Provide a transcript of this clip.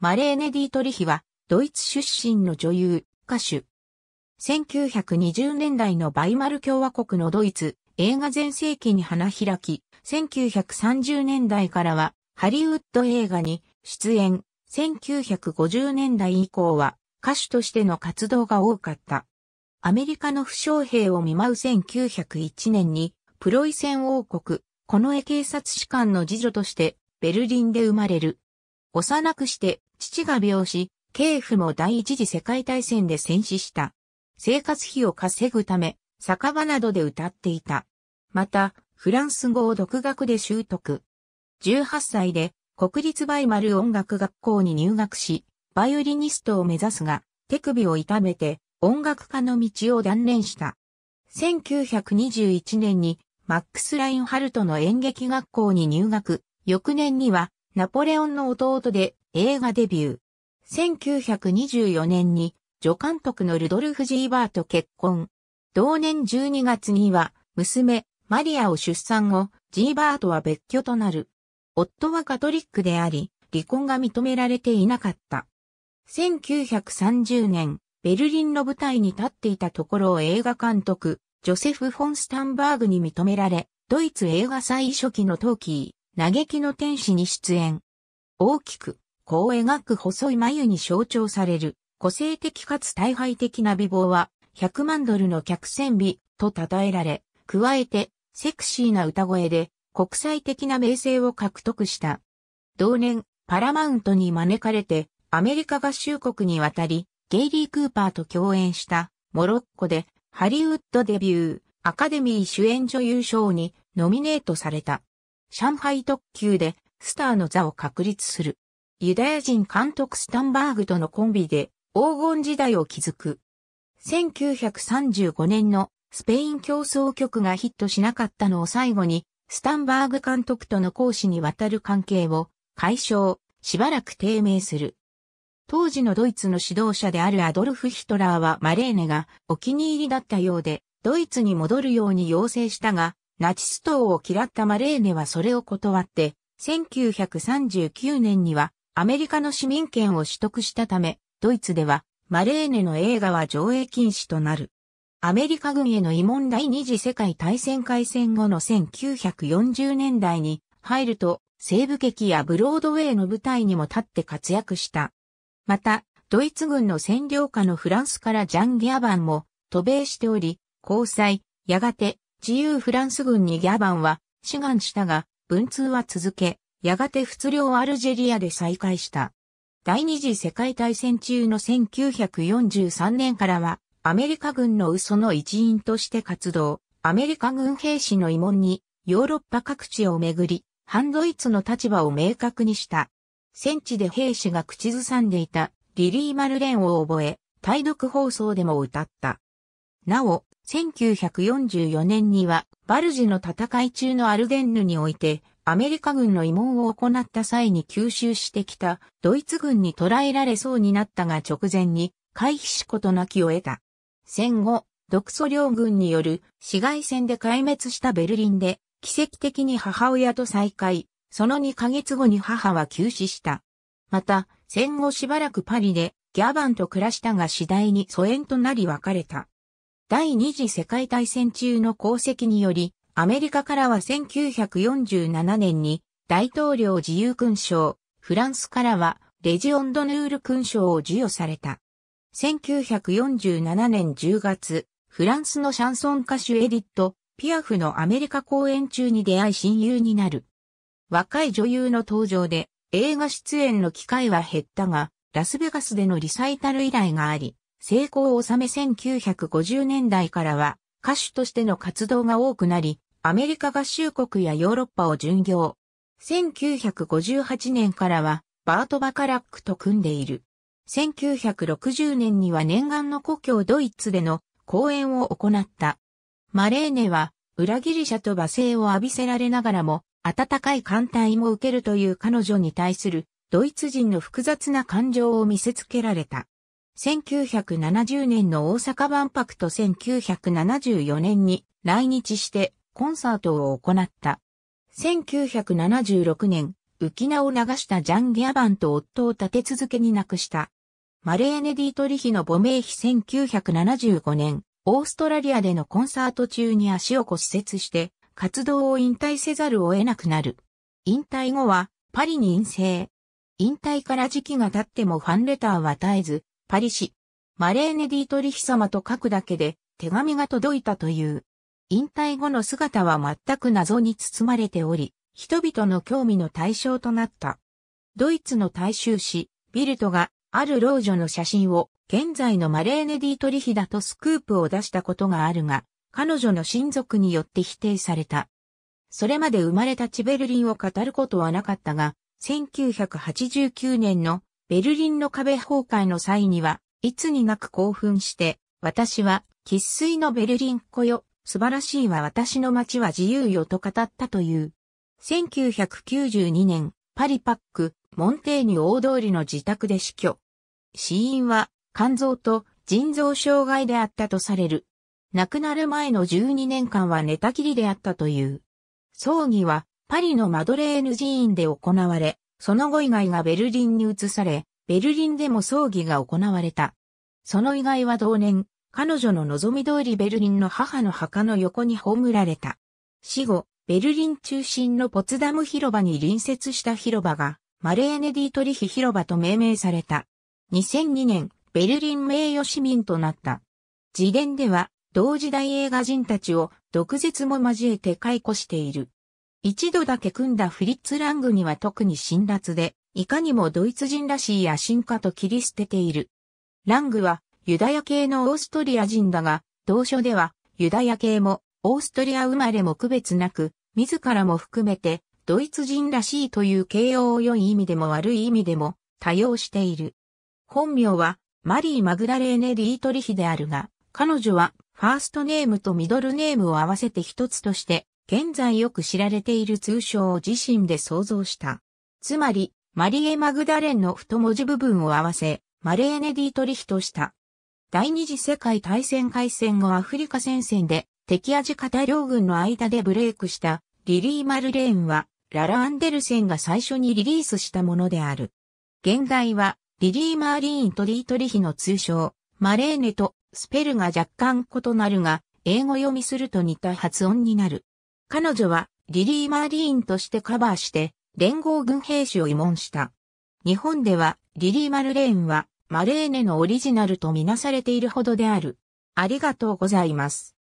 マレーネ・ディートリヒは、ドイツ出身の女優、歌手。1920年代のバイマル共和国のドイツ、映画全盛期に花開き、1930年代からは、ハリウッド映画に出演、1950年代以降は、歌手としての活動が多かった。アメリカの負傷兵を見舞う1901年に、プロイセン王国、この絵警察士官の次女として、ベルリンで生まれる。幼くして父が病死、慶父も第一次世界大戦で戦死した。生活費を稼ぐため、酒場などで歌っていた。また、フランス語を独学で習得。18歳で国立バイマル音楽学校に入学し、バイオリニストを目指すが、手首を痛めて音楽家の道を断念した。1921年にマックス・ラインハルトの演劇学校に入学、翌年にはナポレオンの弟で映画デビュー。1924年に助監督のルドルフ・ジーバーと結婚。同年12月には娘マリアを出産後、ジーバーとは別居となる。夫はカトリックであり、離婚が認められていなかった。1930年、ベルリンの舞台に立っていたところを映画監督、ジョセフ・フォン・スタンバーグに認められ、ドイツ映画祭初期のトーキ嘆きの天使に出演。大きく、こう描く細い眉に象徴される、個性的かつ大敗的な美貌は、100万ドルの客船美と称えられ、加えて、セクシーな歌声で、国際的な名声を獲得した。同年、パラマウントに招かれて、アメリカ合衆国に渡り、ゲイリー・クーパーと共演した、モロッコで、ハリウッドデビュー、アカデミー主演女優賞にノミネートされた。上海特急でスターの座を確立する。ユダヤ人監督スタンバーグとのコンビで黄金時代を築く。1935年のスペイン競争曲がヒットしなかったのを最後に、スタンバーグ監督との講師にわたる関係を解消、しばらく低迷する。当時のドイツの指導者であるアドルフ・ヒトラーはマレーネがお気に入りだったようで、ドイツに戻るように要請したが、ナチス党を嫌ったマレーネはそれを断って、1939年にはアメリカの市民権を取得したため、ドイツではマレーネの映画は上映禁止となる。アメリカ軍への異問第二次世界大戦開戦後の1940年代に入ると西部劇やブロードウェイの舞台にも立って活躍した。また、ドイツ軍の占領下のフランスからジャン・ギャバンも渡米しており、交際、やがて自由フランス軍にギャバンは志願したが、文通は続け、やがて仏領アルジェリアで再開した。第二次世界大戦中の1943年からは、アメリカ軍の嘘の一員として活動、アメリカ軍兵士の慰問に、ヨーロッパ各地をめぐり、反ドイツの立場を明確にした。戦地で兵士が口ずさんでいたリリー・マルレンを覚え、対独放送でも歌った。なお、1944年には、バルジの戦い中のアルデンヌにおいて、アメリカ軍の慰問を行った際に吸収してきたドイツ軍に捕らえられそうになったが直前に回避しことなきを得た。戦後、独ソ両軍による市街戦で壊滅したベルリンで奇跡的に母親と再会、その2ヶ月後に母は急死した。また、戦後しばらくパリでギャバンと暮らしたが次第に疎遠となり別れた。第二次世界大戦中の功績により、アメリカからは1947年に大統領自由勲章、フランスからはレジオンドヌール勲章を授与された。1947年10月、フランスのシャンソン歌手エディット・ピアフのアメリカ公演中に出会い親友になる。若い女優の登場で映画出演の機会は減ったが、ラスベガスでのリサイタル依頼があり、成功を収め1950年代からは歌手としての活動が多くなり、アメリカ合衆国やヨーロッパを巡業。1958年からはバート・バカラックと組んでいる。1960年には念願の故郷ドイツでの公演を行った。マレーネは裏ギリシャと罵声を浴びせられながらも温かい艦隊も受けるという彼女に対するドイツ人の複雑な感情を見せつけられた。1970年の大阪万博と1974年に来日してコンサートを行った。1976年、浮名を流したジャン・ギャバンと夫を立て続けに亡くした。マレーネ・ディートリヒの母名碑1975年、オーストラリアでのコンサート中に足を骨折して、活動を引退せざるを得なくなる。引退後は、パリに陰性。引退から時期が経ってもファンレターは絶えず、パリ市、マレーネ・ディートリヒ様と書くだけで手紙が届いたという。引退後の姿は全く謎に包まれており、人々の興味の対象となった。ドイツの大衆紙、ビルトがある老女の写真を現在のマレーネ・ディートリヒだとスクープを出したことがあるが、彼女の親族によって否定された。それまで生まれたチベルリンを語ることはなかったが、1989年のベルリンの壁崩壊の際には、いつになく興奮して、私は、喫水のベルリンっ子よ、素晴らしいわ私の街は自由よと語ったという。1992年、パリパック、モンテーニュ大通りの自宅で死去。死因は、肝臓と腎臓障害であったとされる。亡くなる前の12年間は寝たきりであったという。葬儀は、パリのマドレーヌ寺院で行われ、その後以外がベルリンに移され、ベルリンでも葬儀が行われた。その以外は同年、彼女の望み通りベルリンの母の墓の横に葬られた。死後、ベルリン中心のポツダム広場に隣接した広場が、マレーネ・ディートリヒ広場と命名された。2002年、ベルリン名誉市民となった。自伝では、同時代映画人たちを、毒舌も交えて解雇している。一度だけ組んだフリッツ・ラングには特に辛辣で、いかにもドイツ人らしい野心家と切り捨てている。ラングはユダヤ系のオーストリア人だが、同書ではユダヤ系もオーストリア生まれも区別なく、自らも含めてドイツ人らしいという形容を良い意味でも悪い意味でも多用している。本名はマリー・マグラレーネ・リートリヒであるが、彼女はファーストネームとミドルネームを合わせて一つとして現在よく知られている通称を自身で創造した。つまり、マリエ・マグダレンの太文字部分を合わせ、マレーネ・ディートリヒとした。第二次世界大戦開戦後アフリカ戦線で敵アジ型両軍の間でブレイクしたリリー・マルレーンはララ・アンデルセンが最初にリリースしたものである。現代はリリー・マーリーンとディートリヒの通称マレーネとスペルが若干異なるが英語読みすると似た発音になる。彼女はリリー・マーリーンとしてカバーして連合軍兵士を慰問した。日本ではリリー・マルレーンはマレーネのオリジナルとみなされているほどである。ありがとうございます。